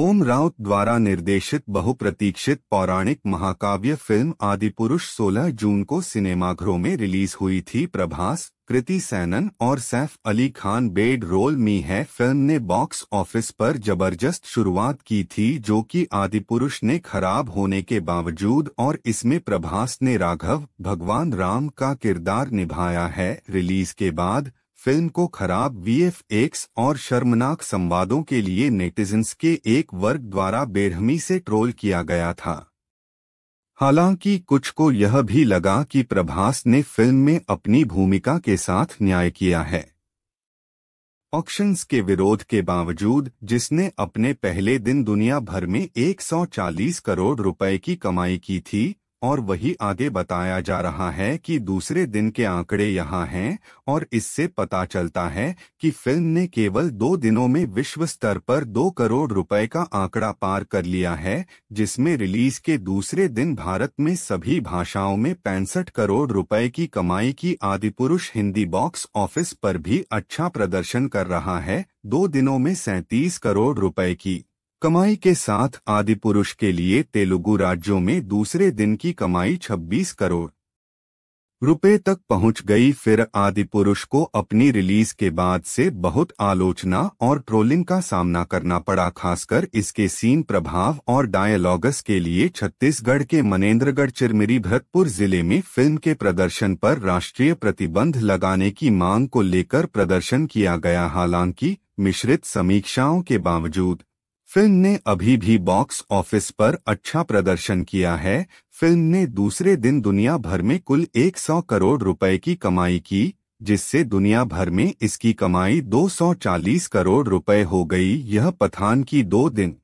ओम राउत द्वारा निर्देशित बहुप्रतीक्षित पौराणिक महाकाव्य फिल्म आदिपुरुष 16 जून को सिनेमाघरों में रिलीज हुई थी प्रभास कृति सैनन और सैफ अली खान बेड रोल में है फिल्म ने बॉक्स ऑफिस पर जबरदस्त शुरुआत की थी जो कि आदिपुरुष ने खराब होने के बावजूद और इसमें प्रभास ने राघव भगवान राम का किरदार निभाया है रिलीज के बाद फिल्म को खराब वीएफएक्स और शर्मनाक संवादों के लिए नेटिजन्स के एक वर्ग द्वारा बेरहमी से ट्रोल किया गया था हालांकि कुछ को यह भी लगा कि प्रभास ने फिल्म में अपनी भूमिका के साथ न्याय किया है ऑक्शंस के विरोध के बावजूद जिसने अपने पहले दिन दुनिया भर में 140 करोड़ रुपए की कमाई की थी और वही आगे बताया जा रहा है कि दूसरे दिन के आंकड़े यहाँ हैं और इससे पता चलता है कि फिल्म ने केवल दो दिनों में विश्व स्तर पर दो करोड़ रुपए का आंकड़ा पार कर लिया है जिसमें रिलीज के दूसरे दिन भारत में सभी भाषाओं में पैंसठ करोड़ रुपए की कमाई की आदिपुरुष हिंदी बॉक्स ऑफिस पर भी अच्छा प्रदर्शन कर रहा है दो दिनों में सैंतीस करोड़ रुपए की कमाई के साथ आदि पुरुष के लिए तेलुगु राज्यों में दूसरे दिन की कमाई 26 करोड़ रुपए तक पहुंच गई फिर आदि पुरुष को अपनी रिलीज के बाद से बहुत आलोचना और ट्रोलिंग का सामना करना पड़ा खासकर इसके सीन प्रभाव और डायलॉगस के लिए छत्तीसगढ़ के मनेन्द्रगढ़ चिरमिरी भरतपुर जिले में फिल्म के प्रदर्शन पर राष्ट्रीय प्रतिबंध लगाने की मांग को लेकर प्रदर्शन किया गया हालांकि मिश्रित समीक्षाओं के बावजूद फिल्म ने अभी भी बॉक्स ऑफिस पर अच्छा प्रदर्शन किया है फिल्म ने दूसरे दिन दुनिया भर में कुल 100 करोड़ रुपए की कमाई की जिससे दुनिया भर में इसकी कमाई 240 करोड़ रुपए हो गई यह पठान की दो दिन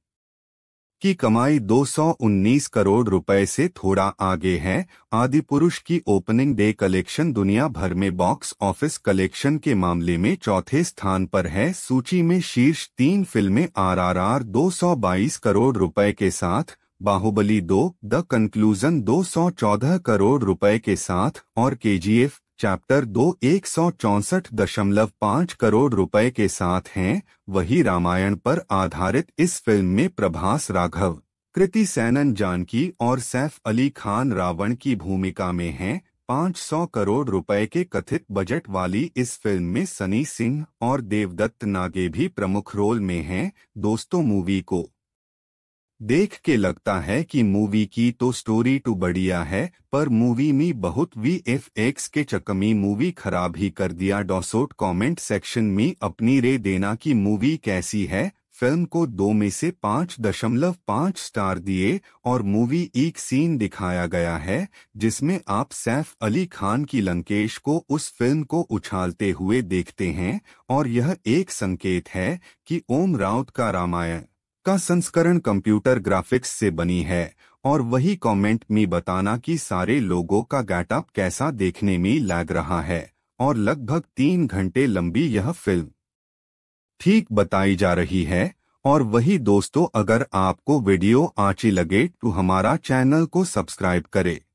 की कमाई 219 करोड़ रुपए से थोड़ा आगे है आदि पुरुष की ओपनिंग डे कलेक्शन दुनिया भर में बॉक्स ऑफिस कलेक्शन के मामले में चौथे स्थान पर है सूची में शीर्ष तीन फिल्में आरआरआर 222 करोड़ रुपए के साथ बाहुबली दो द कंक्लूजन 214 करोड़ रुपए के साथ और केजीएफ चैप्टर दो एक सौ चौसठ दशमलव पाँच करोड़ रुपए के साथ हैं वही रामायण पर आधारित इस फिल्म में प्रभास राघव कृति सैनन जानकी और सैफ अली खान रावण की भूमिका में हैं 500 करोड़ रुपए के कथित बजट वाली इस फिल्म में सनी सिंह और देवदत्त नागे भी प्रमुख रोल में हैं दोस्तों मूवी को देख के लगता है कि मूवी की तो स्टोरी तो बढ़िया है पर मूवी में बहुत वी एफ एक्स के चकमी मूवी खराब ही कर दिया डॉसोट कमेंट सेक्शन में अपनी रे देना कि मूवी कैसी है फिल्म को दो में से पाँच दशमलव पाँच स्टार दिए और मूवी एक सीन दिखाया गया है जिसमें आप सैफ अली खान की लंकेश को उस फिल्म को उछालते हुए देखते हैं और यह एक संकेत है कि ओम राउत का रामायण का संस्करण कंप्यूटर ग्राफिक्स से बनी है और वही कमेंट में बताना कि सारे लोगों का गैटअप कैसा देखने में लग रहा है और लगभग तीन घंटे लंबी यह फिल्म ठीक बताई जा रही है और वही दोस्तों अगर आपको वीडियो आची लगे तो हमारा चैनल को सब्सक्राइब करें